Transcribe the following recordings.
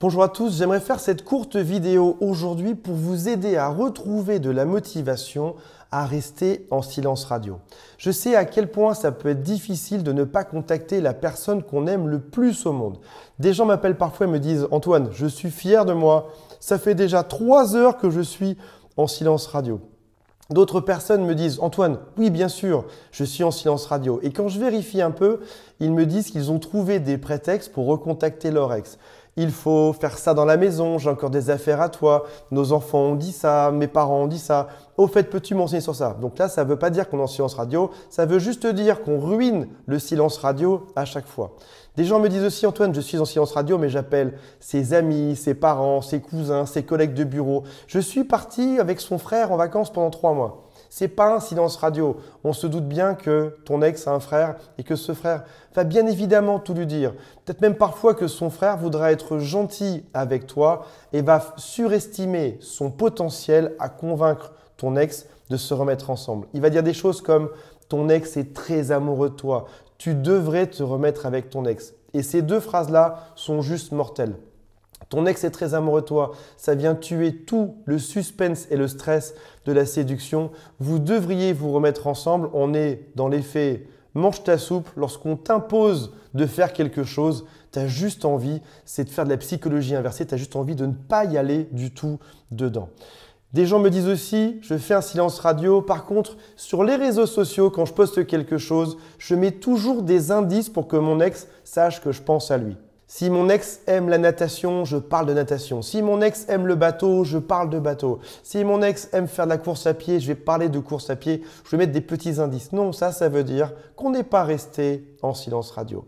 Bonjour à tous, j'aimerais faire cette courte vidéo aujourd'hui pour vous aider à retrouver de la motivation à rester en silence radio. Je sais à quel point ça peut être difficile de ne pas contacter la personne qu'on aime le plus au monde. Des gens m'appellent parfois et me disent Antoine, je suis fier de moi, ça fait déjà trois heures que je suis en silence radio. D'autres personnes me disent Antoine, oui bien sûr, je suis en silence radio. Et quand je vérifie un peu, ils me disent qu'ils ont trouvé des prétextes pour recontacter leur ex il faut faire ça dans la maison, j'ai encore des affaires à toi, nos enfants ont dit ça, mes parents ont dit ça, au fait peux-tu m'enseigner sur ça Donc là, ça ne veut pas dire qu'on est en silence radio, ça veut juste dire qu'on ruine le silence radio à chaque fois. Des gens me disent aussi, Antoine, je suis en silence radio, mais j'appelle ses amis, ses parents, ses cousins, ses collègues de bureau. Je suis parti avec son frère en vacances pendant trois mois. C'est pas un silence radio. On se doute bien que ton ex a un frère et que ce frère va bien évidemment tout lui dire. Peut-être même parfois que son frère voudra être gentil avec toi et va surestimer son potentiel à convaincre ton ex de se remettre ensemble. Il va dire des choses comme ton ex est très amoureux de toi, tu devrais te remettre avec ton ex. Et ces deux phrases-là sont juste mortelles. Ton ex est très amoureux de toi, ça vient tuer tout le suspense et le stress de la séduction. Vous devriez vous remettre ensemble, on est dans l'effet « mange ta soupe, lorsqu'on t'impose de faire quelque chose, tu as juste envie, c'est de faire de la psychologie inversée, tu as juste envie de ne pas y aller du tout dedans. Des gens me disent aussi, je fais un silence radio. Par contre, sur les réseaux sociaux, quand je poste quelque chose, je mets toujours des indices pour que mon ex sache que je pense à lui. Si mon ex aime la natation, je parle de natation. Si mon ex aime le bateau, je parle de bateau. Si mon ex aime faire de la course à pied, je vais parler de course à pied. Je vais mettre des petits indices. Non, ça, ça veut dire qu'on n'est pas resté en silence radio.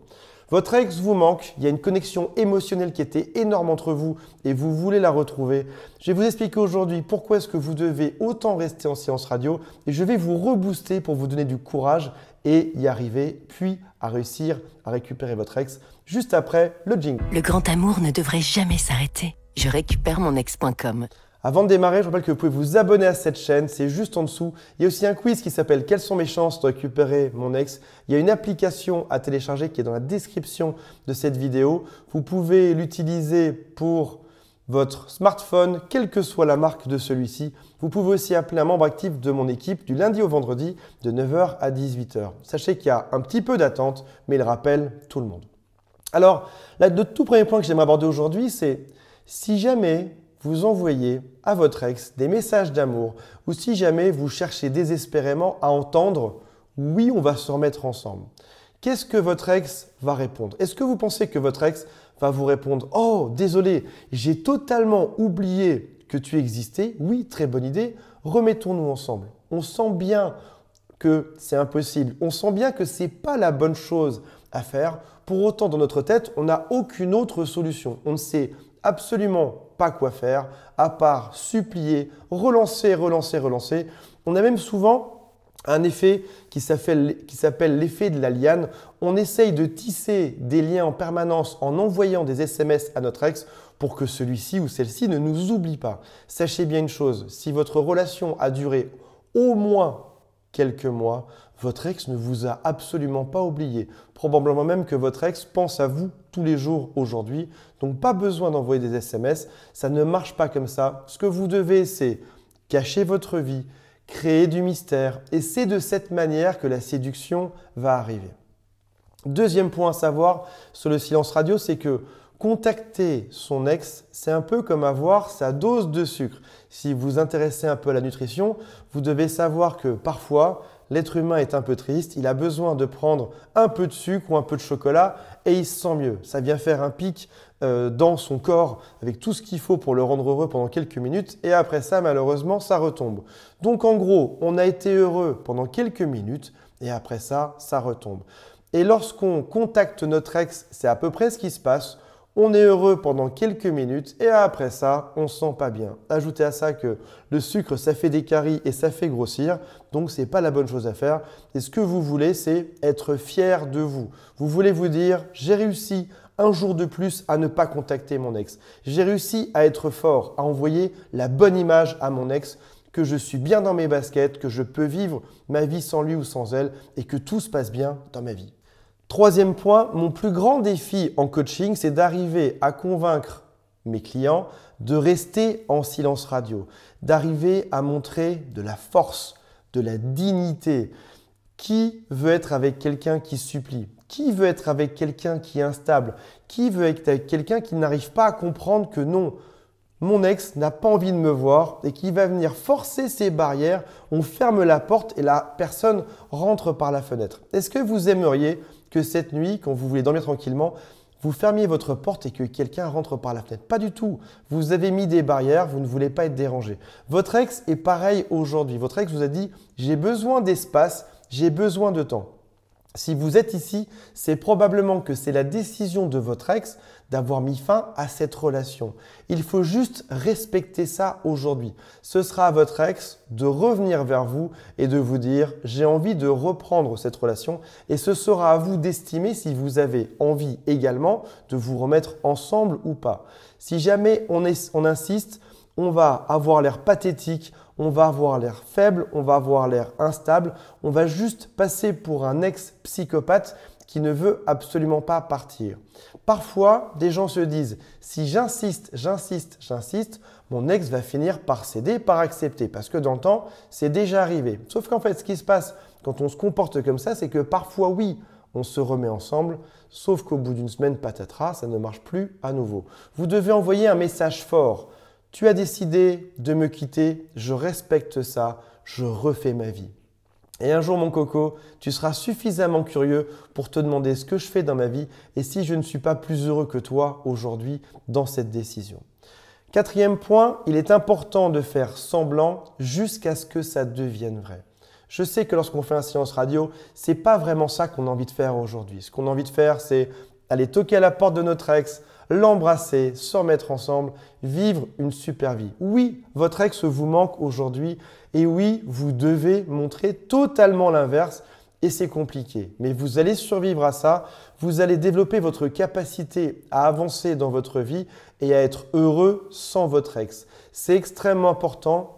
Votre ex vous manque, il y a une connexion émotionnelle qui était énorme entre vous et vous voulez la retrouver. Je vais vous expliquer aujourd'hui pourquoi est-ce que vous devez autant rester en silence radio et je vais vous rebooster pour vous donner du courage et y arriver, puis à réussir à récupérer votre ex juste après le jingle. Le grand amour ne devrait jamais s'arrêter. Je récupère mon ex.com. Avant de démarrer, je rappelle que vous pouvez vous abonner à cette chaîne, c'est juste en dessous. Il y a aussi un quiz qui s'appelle Quelles sont mes chances de récupérer mon ex Il y a une application à télécharger qui est dans la description de cette vidéo. Vous pouvez l'utiliser pour votre smartphone, quelle que soit la marque de celui-ci. Vous pouvez aussi appeler un membre actif de mon équipe du lundi au vendredi de 9h à 18h. Sachez qu'il y a un petit peu d'attente, mais il rappelle tout le monde. Alors, le tout premier point que j'aimerais aborder aujourd'hui, c'est si jamais vous envoyez à votre ex des messages d'amour ou si jamais vous cherchez désespérément à entendre oui, on va se remettre ensemble. Qu'est-ce que votre ex va répondre Est-ce que vous pensez que votre ex vous répondre Oh, désolé, j'ai totalement oublié que tu existais. Oui, très bonne idée. Remettons-nous ensemble. On sent bien que c'est impossible. On sent bien que c'est pas la bonne chose à faire. Pour autant, dans notre tête, on n'a aucune autre solution. On ne sait absolument pas quoi faire à part supplier, relancer, relancer, relancer. On a même souvent un effet qui s'appelle l'effet de la liane. On essaye de tisser des liens en permanence en envoyant des SMS à notre ex pour que celui-ci ou celle-ci ne nous oublie pas. Sachez bien une chose, si votre relation a duré au moins quelques mois, votre ex ne vous a absolument pas oublié. Probablement même que votre ex pense à vous tous les jours aujourd'hui. Donc pas besoin d'envoyer des SMS, ça ne marche pas comme ça. Ce que vous devez, c'est cacher votre vie, créer du mystère. Et c'est de cette manière que la séduction va arriver. Deuxième point à savoir sur le silence radio, c'est que contacter son ex, c'est un peu comme avoir sa dose de sucre. Si vous vous intéressez un peu à la nutrition, vous devez savoir que parfois, l'être humain est un peu triste, il a besoin de prendre un peu de sucre ou un peu de chocolat et il se sent mieux. Ça vient faire un pic euh, dans son corps avec tout ce qu'il faut pour le rendre heureux pendant quelques minutes et après ça malheureusement ça retombe. Donc en gros on a été heureux pendant quelques minutes et après ça ça retombe. Et lorsqu'on contacte notre ex c'est à peu près ce qui se passe. On est heureux pendant quelques minutes et après ça, on se sent pas bien. Ajoutez à ça que le sucre, ça fait des caries et ça fait grossir, donc ce n'est pas la bonne chose à faire. Et ce que vous voulez, c'est être fier de vous. Vous voulez vous dire, j'ai réussi un jour de plus à ne pas contacter mon ex. J'ai réussi à être fort, à envoyer la bonne image à mon ex que je suis bien dans mes baskets, que je peux vivre ma vie sans lui ou sans elle et que tout se passe bien dans ma vie. Troisième point, mon plus grand défi en coaching, c'est d'arriver à convaincre mes clients de rester en silence radio, d'arriver à montrer de la force, de la dignité. Qui veut être avec quelqu'un qui supplie qui veut être avec quelqu'un qui est instable Qui veut être avec quelqu'un qui n'arrive pas à comprendre que non, mon ex n'a pas envie de me voir et qui va venir forcer ses barrières, on ferme la porte et la personne rentre par la fenêtre. Est-ce que vous aimeriez que cette nuit, quand vous voulez dormir tranquillement, vous fermiez votre porte et que quelqu'un rentre par la fenêtre. Pas du tout. Vous avez mis des barrières, vous ne voulez pas être dérangé. Votre ex est pareil aujourd'hui. Votre ex vous a dit j'ai besoin d'espace, j'ai besoin de temps. Si vous êtes ici, c'est probablement que c'est la décision de votre ex d'avoir mis fin à cette relation. Il faut juste respecter ça aujourd'hui. Ce sera à votre ex de revenir vers vous et de vous dire j'ai envie de reprendre cette relation et ce sera à vous d'estimer si vous avez envie également de vous remettre ensemble ou pas. Si jamais on, on insiste, on va avoir l'air pathétique, on va avoir l'air faible, on va avoir l'air instable, on va juste passer pour un ex-psychopathe qui ne veut absolument pas partir. Parfois, des gens se disent, si j'insiste, j'insiste, j'insiste, mon ex va finir par céder, par accepter, parce que dans le temps, c'est déjà arrivé. Sauf qu'en fait, ce qui se passe quand on se comporte comme ça, c'est que parfois, oui, on se remet ensemble, sauf qu'au bout d'une semaine, patatras, ça ne marche plus à nouveau. Vous devez envoyer un message fort. Tu as décidé de me quitter, je respecte ça, je refais ma vie. Et un jour, mon coco, tu seras suffisamment curieux pour te demander ce que je fais dans ma vie et si je ne suis pas plus heureux que toi aujourd'hui dans cette décision. Quatrième point, il est important de faire semblant jusqu'à ce que ça devienne vrai. Je sais que lorsqu'on fait un silence radio, n'est pas vraiment ça qu'on a envie de faire aujourd'hui. Ce qu'on a envie de faire, c'est aller toquer à la porte de notre ex, l'embrasser, s'en mettre ensemble, vivre une super vie. Oui, votre ex vous manque aujourd'hui et oui, vous devez montrer totalement l'inverse et c'est compliqué. Mais vous allez survivre à ça, vous allez développer votre capacité à avancer dans votre vie et à être heureux sans votre ex. C'est extrêmement important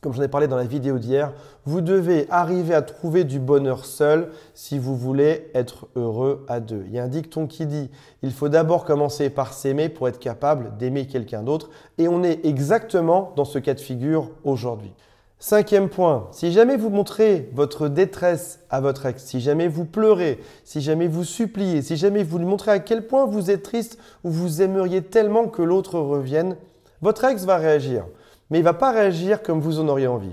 comme j'en ai parlé dans la vidéo d'hier, vous devez arriver à trouver du bonheur seul si vous voulez être heureux à deux. Il y a un dicton qui dit il faut d'abord commencer par s'aimer pour être capable d'aimer quelqu'un d'autre. Et on est exactement dans ce cas de figure aujourd'hui. Cinquième point, si jamais vous montrez votre détresse à votre ex, si jamais vous pleurez, si jamais vous suppliez, si jamais vous lui montrez à quel point vous êtes triste ou vous aimeriez tellement que l'autre revienne, votre ex va réagir. Mais il ne va pas réagir comme vous en auriez envie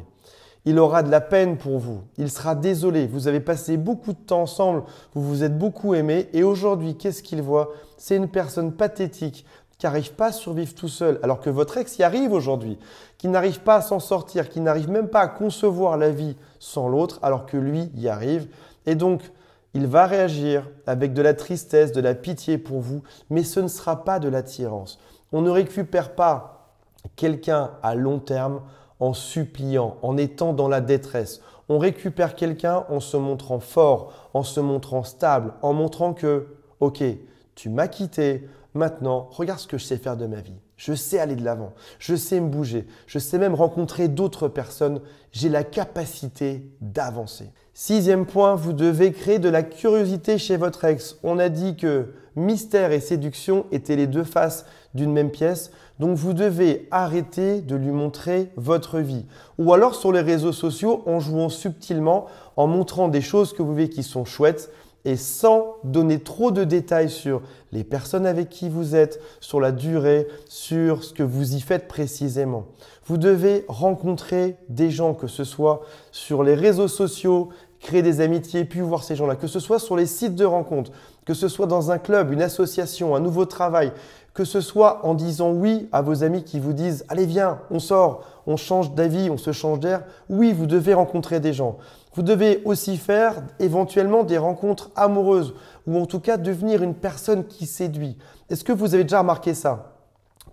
il aura de la peine pour vous, il sera désolé, vous avez passé beaucoup de temps ensemble, vous vous êtes beaucoup aimés, et aujourd'hui, qu'est-ce qu'il voit C'est une personne pathétique qui n'arrive pas à survivre tout seul, alors que votre ex y arrive aujourd'hui, qui n'arrive pas à s'en sortir, qui n'arrive même pas à concevoir la vie sans l'autre, alors que lui y arrive. Et donc, il va réagir avec de la tristesse, de la pitié pour vous, mais ce ne sera pas de l'attirance. On ne récupère pas quelqu'un à long terme en suppliant, en étant dans la détresse. On récupère quelqu'un en se montrant fort, en se montrant stable, en montrant que, ok, tu m'as quitté, maintenant, regarde ce que je sais faire de ma vie. Je sais aller de l'avant, je sais me bouger, je sais même rencontrer d'autres personnes, j'ai la capacité d'avancer. Sixième point, vous devez créer de la curiosité chez votre ex. On a dit que mystère et séduction étaient les deux faces d'une même pièce, donc vous devez arrêter de lui montrer votre vie. Ou alors sur les réseaux sociaux en jouant subtilement, en montrant des choses que vous voyez qui sont chouettes, et sans donner trop de détails sur les personnes avec qui vous êtes, sur la durée, sur ce que vous y faites précisément. Vous devez rencontrer des gens, que ce soit sur les réseaux sociaux, créer des amitiés, puis voir ces gens-là, que ce soit sur les sites de rencontres, que ce soit dans un club, une association, un nouveau travail, que ce soit en disant oui à vos amis qui vous disent allez viens, on sort, on change d'avis, on se change d'air, oui, vous devez rencontrer des gens. Vous devez aussi faire éventuellement des rencontres amoureuses ou en tout cas devenir une personne qui séduit. Est-ce que vous avez déjà remarqué ça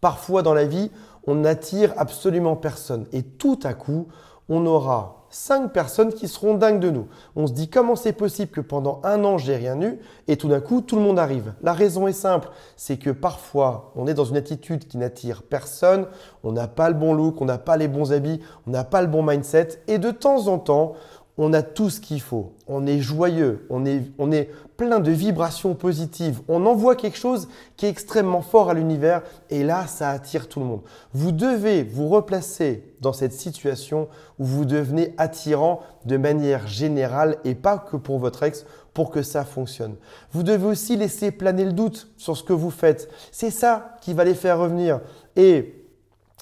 Parfois dans la vie, on n'attire absolument personne et tout à coup, on aura cinq personnes qui seront dingues de nous. On se dit comment c'est possible que pendant un an j'ai rien eu et tout d'un coup tout le monde arrive. La raison est simple, c'est que parfois on est dans une attitude qui n'attire personne, on n'a pas le bon look, on n'a pas les bons habits, on n'a pas le bon mindset et de temps en temps on a tout ce qu'il faut. On est joyeux, on est, plein de vibrations positives. On envoie quelque chose qui est extrêmement fort à l'univers et là, ça attire tout le monde. Vous devez vous replacer dans cette situation où vous devenez attirant de manière générale et pas que pour votre ex pour que ça fonctionne. Vous devez aussi laisser planer le doute sur ce que vous faites. C'est ça qui va les faire revenir. Et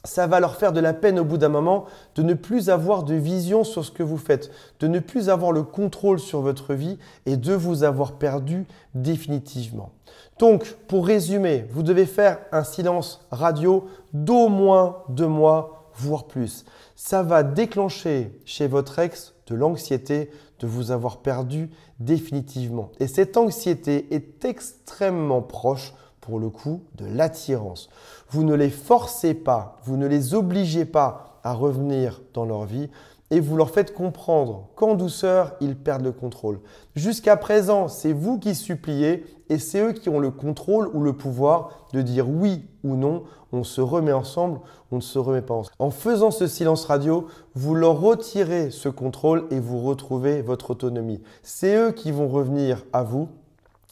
ça va leur faire de la peine au bout d'un moment de ne plus avoir de vision sur ce que vous faites, de ne plus avoir le contrôle sur votre vie et de vous avoir perdu définitivement. Donc, pour résumer, vous devez faire un silence radio d'au moins deux mois, voire plus. Ça va déclencher chez votre ex de l'anxiété de vous avoir perdu définitivement. Et cette anxiété est extrêmement proche pour le coup, de l'attirance. Vous ne les forcez pas, vous ne les obligez pas à revenir dans leur vie et vous leur faites comprendre qu'en douceur, ils perdent le contrôle. Jusqu'à présent, c'est vous qui suppliez et c'est eux qui ont le contrôle ou le pouvoir de dire oui ou non, on se remet ensemble, on ne se remet pas ensemble. En faisant ce silence radio, vous leur retirez ce contrôle et vous retrouvez votre autonomie. C'est eux qui vont revenir à vous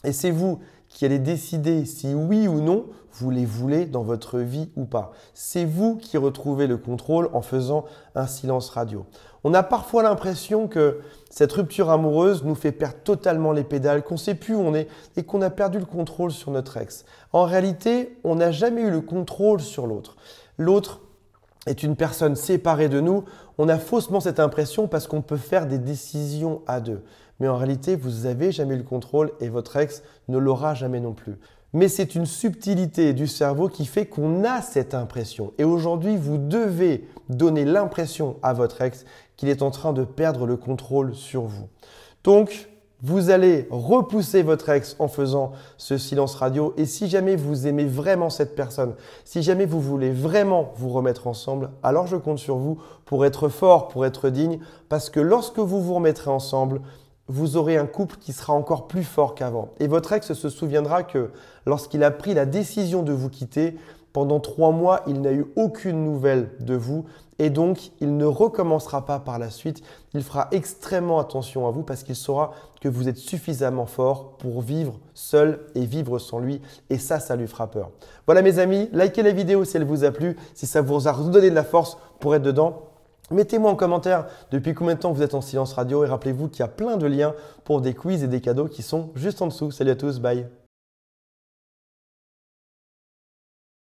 et c'est vous qui allait décider si oui ou non vous les voulez dans votre vie ou pas. C'est vous qui retrouvez le contrôle en faisant un silence radio. On a parfois l'impression que cette rupture amoureuse nous fait perdre totalement les pédales, qu'on ne sait plus où on est et qu'on a perdu le contrôle sur notre ex. En réalité, on n'a jamais eu le contrôle sur l'autre. L'autre est une personne séparée de nous, on a faussement cette impression parce qu'on peut faire des décisions à deux. Mais en réalité, vous n'avez jamais le contrôle et votre ex ne l'aura jamais non plus. Mais c'est une subtilité du cerveau qui fait qu'on a cette impression. Et aujourd'hui, vous devez donner l'impression à votre ex qu'il est en train de perdre le contrôle sur vous. Donc, vous allez repousser votre ex en faisant ce silence radio. Et si jamais vous aimez vraiment cette personne, si jamais vous voulez vraiment vous remettre ensemble, alors je compte sur vous pour être fort, pour être digne, parce que lorsque vous vous remettrez ensemble, vous aurez un couple qui sera encore plus fort qu'avant. Et votre ex se souviendra que lorsqu'il a pris la décision de vous quitter, pendant trois mois, il n'a eu aucune nouvelle de vous et donc il ne recommencera pas par la suite. Il fera extrêmement attention à vous parce qu'il saura que vous êtes suffisamment fort pour vivre seul et vivre sans lui et ça, ça lui fera peur. Voilà mes amis, likez la vidéo si elle vous a plu, si ça vous a redonné de la force pour être dedans. Mettez-moi en commentaire depuis combien de temps vous êtes en silence radio et rappelez-vous qu'il y a plein de liens pour des quiz et des cadeaux qui sont juste en dessous. Salut à tous, bye